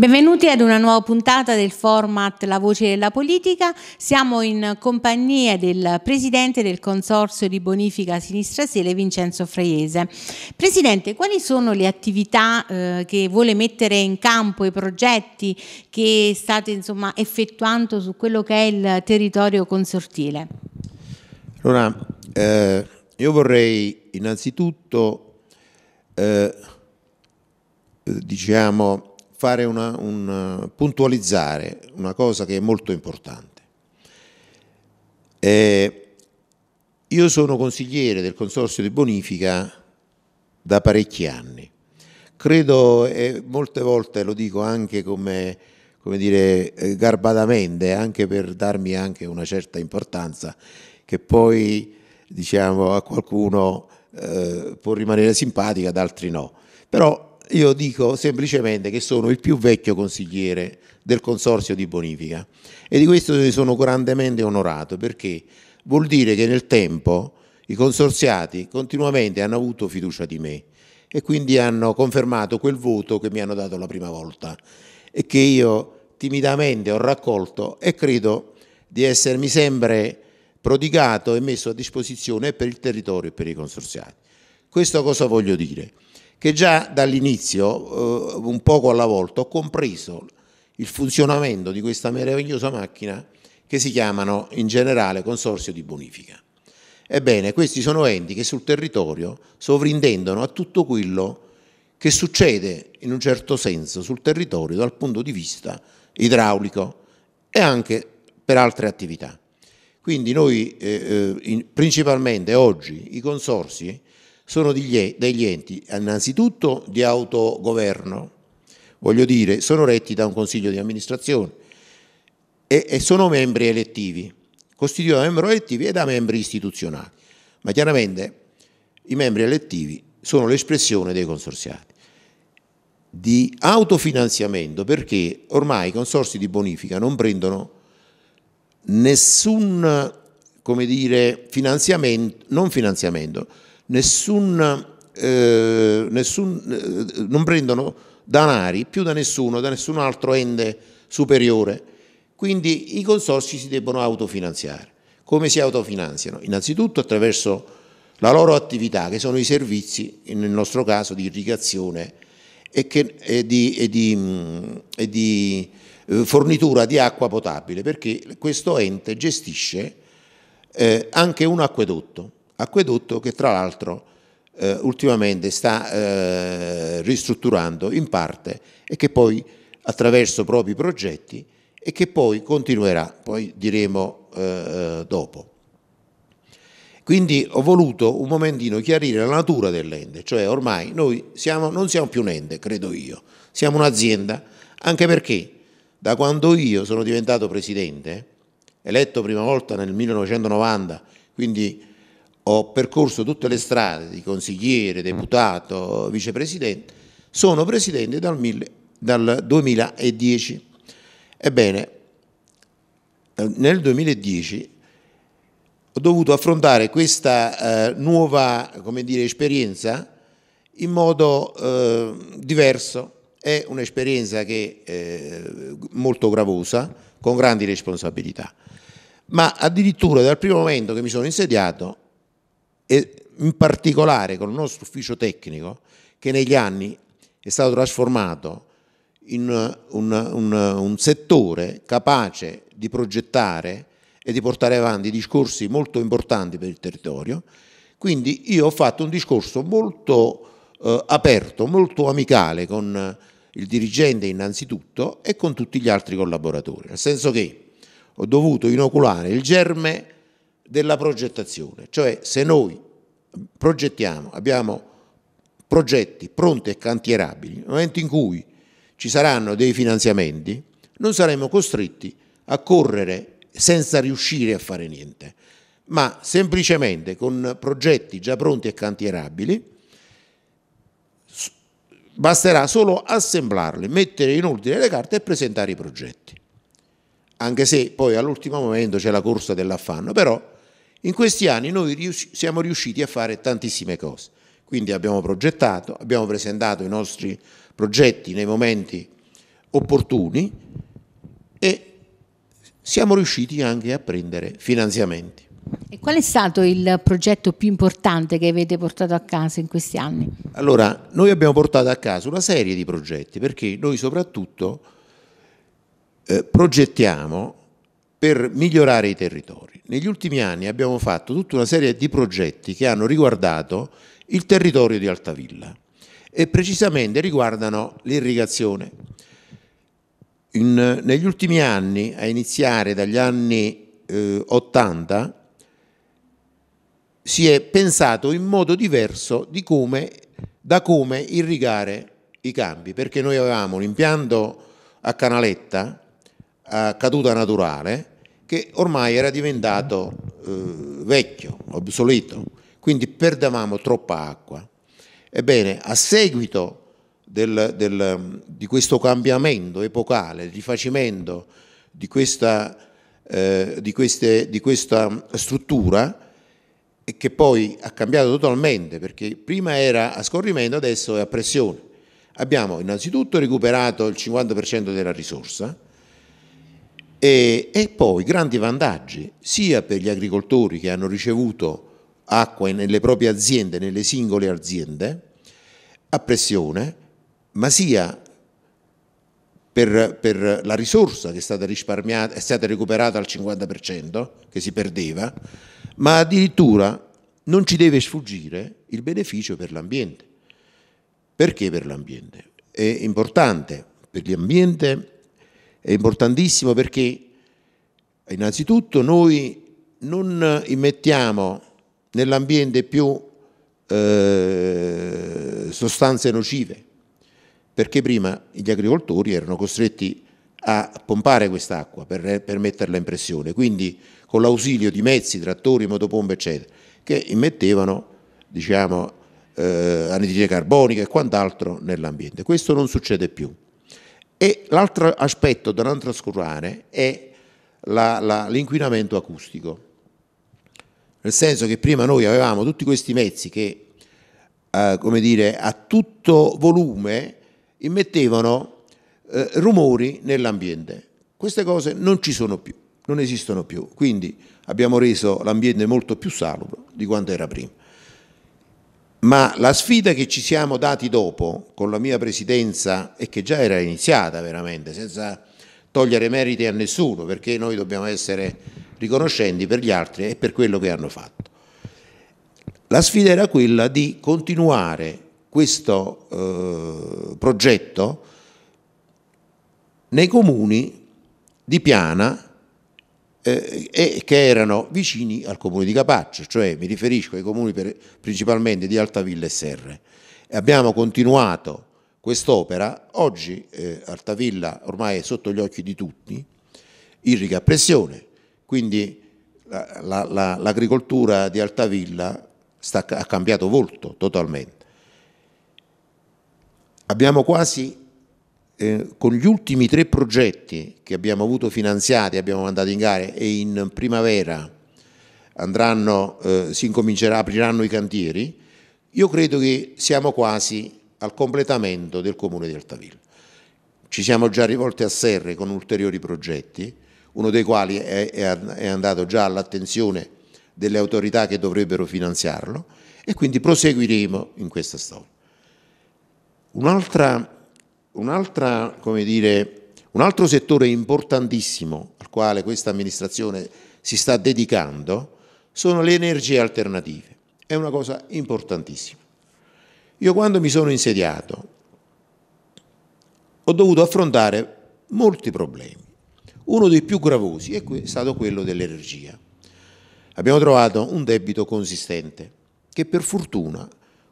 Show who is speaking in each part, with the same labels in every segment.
Speaker 1: Benvenuti ad una nuova puntata del format La voce della politica. Siamo in compagnia del presidente del Consorzio di Bonifica Sinistra Sele, Vincenzo Fraiese. Presidente, quali sono le attività eh, che vuole mettere in campo, i progetti che state insomma, effettuando su quello che è il territorio consortile?
Speaker 2: Allora, eh, io vorrei innanzitutto eh, diciamo, fare una, un, puntualizzare una cosa che è molto importante. Eh, io sono consigliere del Consorzio di Bonifica da parecchi anni. Credo, e molte volte lo dico anche come, come dire, garbatamente, anche per darmi anche una certa importanza, che poi diciamo, a qualcuno eh, può rimanere simpatica, ad altri no. Però io dico semplicemente che sono il più vecchio consigliere del consorzio di bonifica e di questo ne sono grandemente onorato perché vuol dire che nel tempo i consorziati continuamente hanno avuto fiducia di me e quindi hanno confermato quel voto che mi hanno dato la prima volta e che io timidamente ho raccolto e credo di essermi sempre prodigato e messo a disposizione per il territorio e per i consorziati. Questo cosa voglio dire? che già dall'inizio, eh, un poco alla volta, ho compreso il funzionamento di questa meravigliosa macchina che si chiamano in generale consorzio di bonifica. Ebbene, questi sono enti che sul territorio sovrintendono a tutto quello che succede in un certo senso sul territorio dal punto di vista idraulico e anche per altre attività. Quindi noi eh, eh principalmente oggi i consorsi sono degli enti innanzitutto di autogoverno, voglio dire, sono retti da un consiglio di amministrazione e, e sono membri elettivi, costituiti da membri elettivi e da membri istituzionali, ma chiaramente i membri elettivi sono l'espressione dei consorziati. Di autofinanziamento perché ormai i consorsi di bonifica non prendono nessun come dire, finanziamento, non finanziamento, nessun, eh, nessun, eh, non prendono danari più da nessuno, da nessun altro ente superiore. Quindi i consorsi si debbono autofinanziare. Come si autofinanziano? Innanzitutto attraverso la loro attività, che sono i servizi, nel nostro caso, di irrigazione e, che, e di, e di, e di eh, fornitura di acqua potabile, perché questo ente gestisce eh, anche un acquedotto acquedotto che tra l'altro eh, ultimamente sta eh, ristrutturando in parte e che poi attraverso propri progetti e che poi continuerà, poi diremo eh, eh dopo. Quindi ho voluto un momentino chiarire la natura dell'ente, cioè ormai noi siamo, non siamo più un ente, credo io, siamo un'azienda, anche perché da quando io sono diventato presidente, eletto prima volta nel 1990, quindi ho percorso tutte le strade di consigliere, deputato, vicepresidente, sono presidente dal, mille, dal 2010. Ebbene, eh, nel 2010 ho dovuto affrontare questa eh, nuova dire, esperienza in modo eh, diverso. È un'esperienza che è eh, molto gravosa, con grandi responsabilità. Ma addirittura dal primo momento che mi sono insediato e in particolare con il nostro ufficio tecnico che negli anni è stato trasformato in un, un, un settore capace di progettare e di portare avanti discorsi molto importanti per il territorio. Quindi io ho fatto un discorso molto eh, aperto, molto amicale con il dirigente innanzitutto e con tutti gli altri collaboratori, nel senso che ho dovuto inoculare il germe della progettazione, cioè se noi progettiamo, abbiamo progetti pronti e cantierabili, nel momento in cui ci saranno dei finanziamenti, non saremo costretti a correre senza riuscire a fare niente, ma semplicemente con progetti già pronti e cantierabili basterà solo assemblarli, mettere in ordine le carte e presentare i progetti. Anche se poi all'ultimo momento c'è la corsa dell'affanno, però in questi anni noi siamo riusciti a fare tantissime cose, quindi abbiamo progettato, abbiamo presentato i nostri progetti nei momenti opportuni e siamo riusciti anche a prendere finanziamenti.
Speaker 1: E qual è stato il progetto più importante che avete portato a casa in questi anni?
Speaker 2: Allora, noi abbiamo portato a casa una serie di progetti perché noi soprattutto eh, progettiamo per migliorare i territori. Negli ultimi anni abbiamo fatto tutta una serie di progetti che hanno riguardato il territorio di Altavilla e precisamente riguardano l'irrigazione. negli ultimi anni, a iniziare dagli anni eh, 80, si è pensato in modo diverso come, da come irrigare i campi, perché noi avevamo un impianto a canaletta, a caduta naturale, che ormai era diventato eh, vecchio, obsoleto, quindi perdevamo troppa acqua. Ebbene, a seguito del, del, di questo cambiamento epocale, il rifacimento di questa, eh, di queste, di questa struttura, che poi ha cambiato totalmente, perché prima era a scorrimento, adesso è a pressione. Abbiamo innanzitutto recuperato il 50% della risorsa, e, e, poi grandi vantaggi sia per gli agricoltori che hanno ricevuto acqua nelle proprie aziende, nelle singole aziende, a pressione, ma sia per, per la risorsa che è stata, risparmiata, è stata recuperata al 50%, che si perdeva, ma addirittura non ci deve sfuggire il beneficio per l'ambiente. Perché per l'ambiente? È importante per l'ambiente è importantissimo perché innanzitutto noi non immettiamo nell'ambiente più eh, sostanze nocive, perché prima gli agricoltori erano costretti a pompare quest'acqua per, per, metterla in pressione, quindi con l'ausilio di mezzi, trattori, motopombe, eccetera, che immettevano diciamo, eh, anidride carbonica e quant'altro nell'ambiente. Questo non succede più. E l'altro aspetto da non trascurare è l'inquinamento acustico, nel senso che prima noi avevamo tutti questi mezzi che, eh, come dire, a tutto volume immettevano eh, rumori nell'ambiente. Queste cose non ci sono più, non esistono più, quindi abbiamo reso l'ambiente molto più salubro di quanto era prima ma la sfida che ci siamo dati dopo con la mia presidenza e che già era iniziata veramente, senza togliere meriti a nessuno, perché noi dobbiamo essere riconoscenti per gli altri e per quello che hanno fatto. La sfida era quella di continuare questo eh, progetto nei comuni di Piana, eh, e che erano vicini al comune di Capaccio, cioè mi riferisco ai comuni per, principalmente di Altavilla e Serre. E abbiamo continuato quest'opera, oggi eh, Altavilla ormai è sotto gli occhi di tutti, irriga a pressione, quindi l'agricoltura la, la, di Altavilla sta, ha cambiato volto totalmente. Abbiamo quasi eh, con gli ultimi tre progetti che abbiamo avuto finanziati, abbiamo mandato in gara e in primavera andranno, eh, si apriranno i cantieri, io credo che siamo quasi al completamento del comune di Altavilla. Ci siamo già rivolti a Serre con ulteriori progetti, uno dei quali è, è andato già all'attenzione delle autorità che dovrebbero finanziarlo e quindi proseguiremo in questa storia. Un'altra Un'altra, come dire, un altro settore importantissimo al quale questa amministrazione si sta dedicando sono le energie alternative. È una cosa importantissima. Io quando mi sono insediato ho dovuto affrontare molti problemi. Uno dei più gravosi è stato quello dell'energia. Abbiamo trovato un debito consistente che per fortuna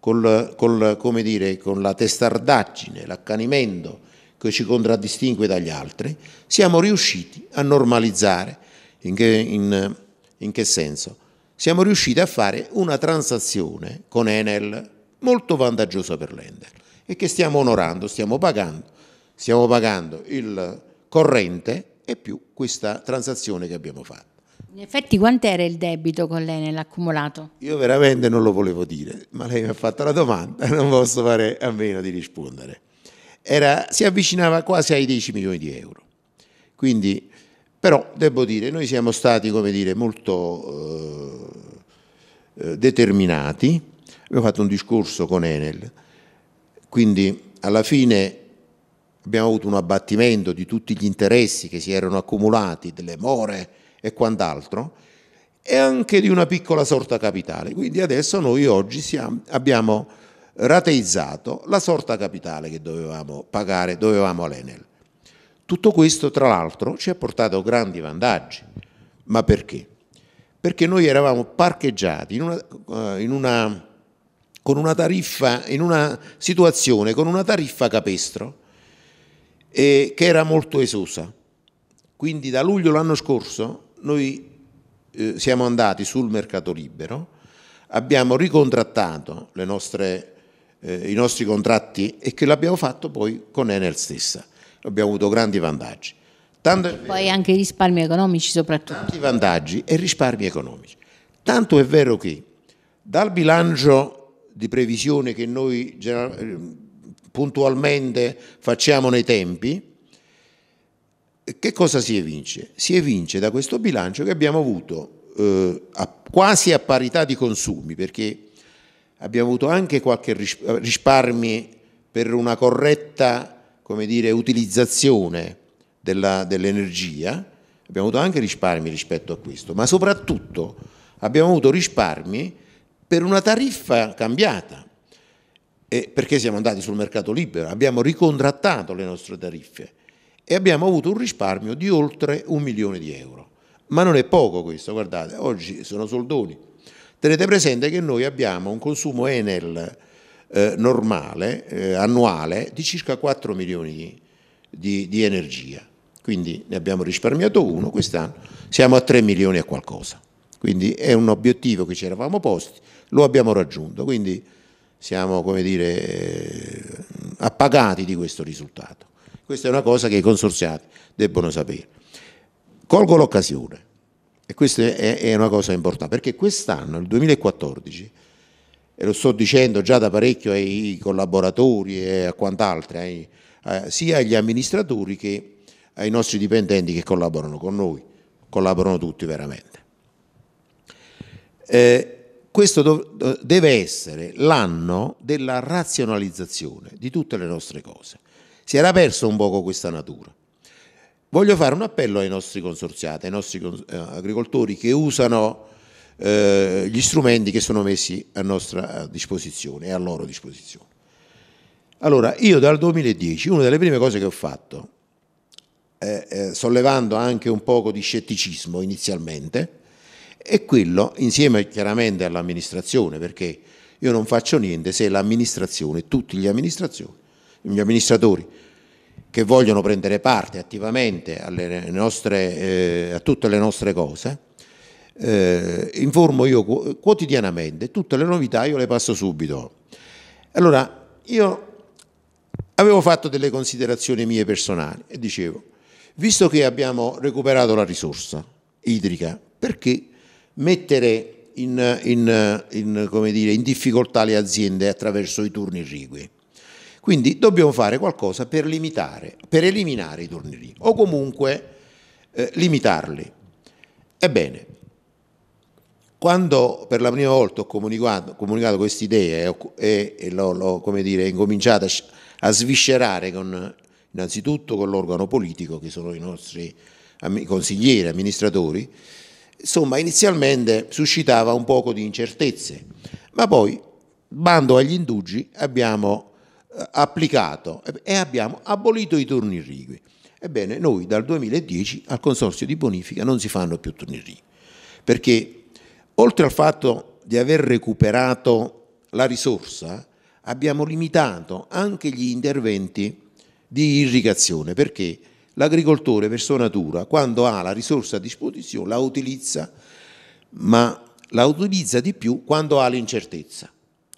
Speaker 2: col, col, dire, con la testardaggine, l'accanimento che ci contraddistingue dagli altri, siamo riusciti a normalizzare. In che, in, in che senso? Siamo riusciti a fare una transazione con Enel molto vantaggiosa per l'Ender e che stiamo onorando, stiamo pagando, stiamo pagando il corrente e più questa transazione che abbiamo fatto.
Speaker 1: In effetti quant'era il debito con lei nell'accumulato?
Speaker 2: Io veramente non lo volevo dire, ma lei mi ha fatto la domanda, non posso fare a meno di rispondere. Era, si avvicinava quasi ai 10 milioni di euro. Quindi, però devo dire, noi siamo stati dire, molto eh, eh, determinati, abbiamo fatto un discorso con Enel, quindi alla fine abbiamo avuto un abbattimento di tutti gli interessi che si erano accumulati, delle more, e quant'altro, e anche di una piccola sorta capitale. Quindi adesso noi oggi siamo, abbiamo rateizzato la sorta capitale che dovevamo pagare, dovevamo all'Enel. Tutto questo, tra l'altro, ci ha portato grandi vantaggi. Ma perché? Perché noi eravamo parcheggiati in una, eh, in una, con una tariffa, in una situazione con una tariffa capestro eh, che era molto esosa. Quindi da luglio l'anno scorso noi eh, siamo andati sul mercato libero, abbiamo ricontrattato nostre, eh, i nostri contratti e che l'abbiamo fatto poi con Enel stessa. Abbiamo avuto grandi vantaggi. Tanto e
Speaker 1: poi vero, anche risparmi economici soprattutto. Tanti
Speaker 2: vantaggi e risparmi economici. Tanto è vero che dal bilancio di previsione che noi eh, puntualmente facciamo nei tempi, che cosa si evince? Si evince da questo bilancio che abbiamo avuto eh, a, quasi a parità di consumi, perché abbiamo avuto anche qualche risparmio per una corretta dire, utilizzazione dell'energia, abbiamo avuto anche risparmi rispetto a questo, ma soprattutto abbiamo avuto risparmi per una tariffa cambiata, eh, perché siamo andati sul mercato libero, abbiamo ricontrattato le nostre tariffe e abbiamo avuto un risparmio di oltre un milione di euro. Ma non è poco questo, guardate, oggi sono soldoni. Tenete presente che noi abbiamo un consumo Enel eh, normale, eh, annuale, di circa 4 milioni di, di, di energia. Quindi ne abbiamo risparmiato uno quest'anno, siamo a 3 milioni a qualcosa. Quindi è un obiettivo che ci eravamo posti, lo abbiamo raggiunto, quindi siamo come dire, eh, appagati di questo risultato. Questa è una cosa che i consorziati debbono sapere. Colgo l'occasione, e questa è, una cosa importante, perché quest'anno, il 2014, e lo sto dicendo già da parecchio ai collaboratori e a quant'altro, eh, sia agli amministratori che ai nostri dipendenti che collaborano con noi, collaborano tutti veramente. Eh, questo deve essere l'anno della razionalizzazione di tutte le nostre cose. Si era persa un poco questa natura. Voglio fare un appello ai nostri consorziati, ai nostri eh, agricoltori che usano eh, gli strumenti che sono messi a nostra eh, disposizione e a loro disposizione. Allora, io dal 2010, una delle prime cose che ho fatto, eh, eh, sollevando anche un poco di scetticismo inizialmente, è quello, insieme chiaramente all'amministrazione, perché io non faccio niente se l'amministrazione, tutti gli amministrazioni, gli amministratori che vogliono prendere parte attivamente nostre, eh, a tutte le nostre cose, eh, informo io quotidianamente, tutte le novità io le passo subito. Allora, io avevo fatto delle considerazioni mie personali e dicevo, visto che abbiamo recuperato la risorsa idrica, perché mettere in, in, in, dire, in difficoltà le aziende attraverso i turni rigui? Quindi dobbiamo fare qualcosa per limitare, per eliminare i turni lì, o comunque eh, limitarli. Ebbene, quando per la prima volta ho comunicato, comunicato queste idee e, e l'ho, incominciato a, a sviscerare con, innanzitutto con l'organo politico che sono i nostri consiglieri, amministratori, insomma inizialmente suscitava un poco di incertezze, ma poi, bando agli indugi, abbiamo eh, applicato e abbiamo abolito i turni rigui. Ebbene, noi dal 2010 al Consorzio di Bonifica non si fanno più turni rigui, perché oltre al fatto di aver recuperato la risorsa, abbiamo limitato anche gli interventi di irrigazione, perché l'agricoltore per sua natura, quando ha la risorsa a disposizione, la utilizza, ma la utilizza di più quando ha l'incertezza.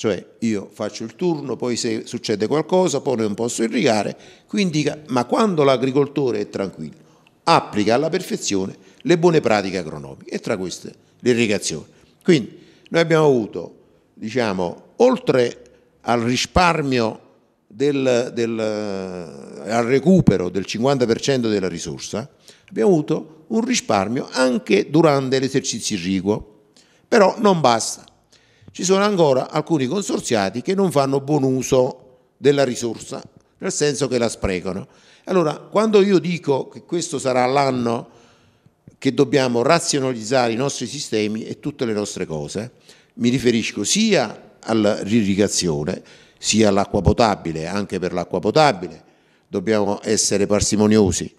Speaker 2: Cioè io faccio il turno, poi se succede qualcosa, poi non posso irrigare, quindi ma quando l'agricoltore è tranquillo, applica alla perfezione le buone pratiche agronomiche e tra queste l'irrigazione. Quindi noi abbiamo avuto, diciamo, oltre al risparmio del, del, eh, al recupero del 50% della risorsa, abbiamo avuto un risparmio anche durante l'esercizio irriguo. Però non basta, ci sono ancora alcuni consorziati che non fanno buon uso della risorsa, nel senso che la sprecano. Allora, quando io dico che questo sarà l'anno che dobbiamo razionalizzare i nostri sistemi e tutte le nostre cose, mi riferisco sia all'irrigazione, sia all'acqua potabile, anche per l'acqua potabile dobbiamo essere parsimoniosi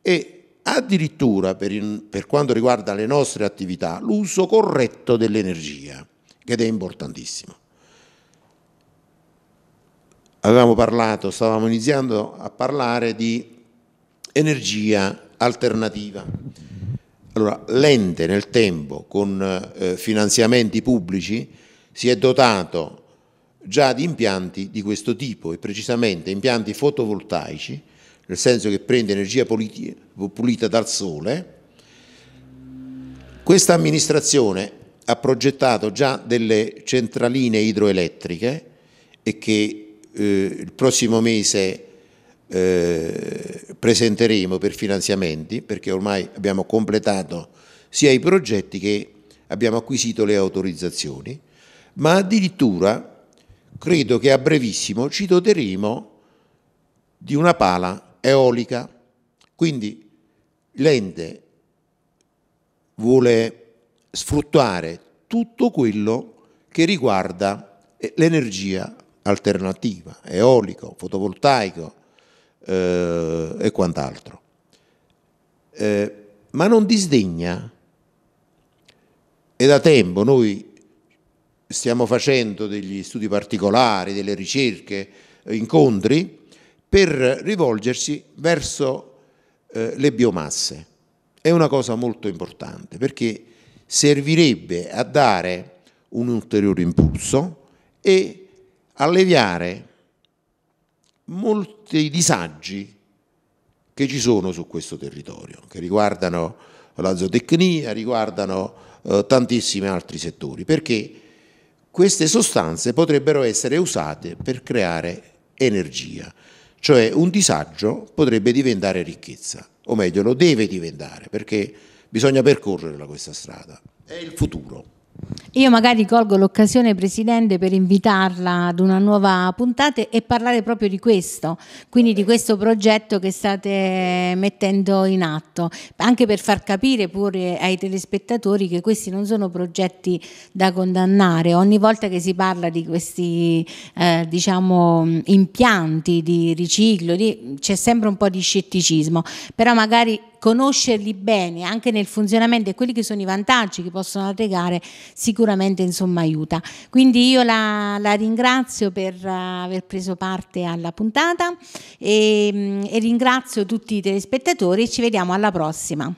Speaker 2: e addirittura per, in, per quanto riguarda le nostre attività l'uso corretto dell'energia ed è importantissimo. Avevamo parlato, stavamo iniziando a parlare di energia alternativa. Allora, l'ente nel tempo con eh, finanziamenti pubblici si è dotato già di impianti di questo tipo e precisamente impianti fotovoltaici, nel senso che prende energia pulita dal sole. Questa amministrazione ha progettato già delle centraline idroelettriche e che eh, il prossimo mese eh, presenteremo per finanziamenti perché ormai abbiamo completato sia i progetti che abbiamo acquisito le autorizzazioni, ma addirittura credo che a brevissimo ci doteremo di una pala eolica. Quindi l'ente vuole sfruttare tutto quello che riguarda eh, l'energia alternativa, eolico, fotovoltaico eh, e quant'altro. Eh, ma non disdegna, e da tempo noi stiamo facendo degli studi particolari, delle ricerche, eh, incontri, per rivolgersi verso eh, le biomasse. È una cosa molto importante perché servirebbe a dare un ulteriore impulso e alleviare molti disagi che ci sono su questo territorio, che riguardano la zootecnia, riguardano eh, tantissimi altri settori, perché queste sostanze potrebbero essere usate per creare energia, cioè un disagio potrebbe diventare ricchezza, o meglio lo deve diventare, perché bisogna percorrere questa strada, è il futuro.
Speaker 1: Io magari colgo l'occasione, Presidente, per invitarla ad una nuova puntata e parlare proprio di questo, quindi di questo progetto che state mettendo in atto, anche per far capire pure ai telespettatori che questi non sono progetti da condannare. Ogni volta che si parla di questi eh, diciamo, impianti di riciclo c'è sempre un po' di scetticismo, però magari conoscerli bene anche nel funzionamento e quelli che sono i vantaggi che possono arrecare sicuramente insomma aiuta. Quindi io la, la ringrazio per eh, aver preso parte alla puntata e, mm, e ringrazio tutti i telespettatori e ci vediamo alla prossima.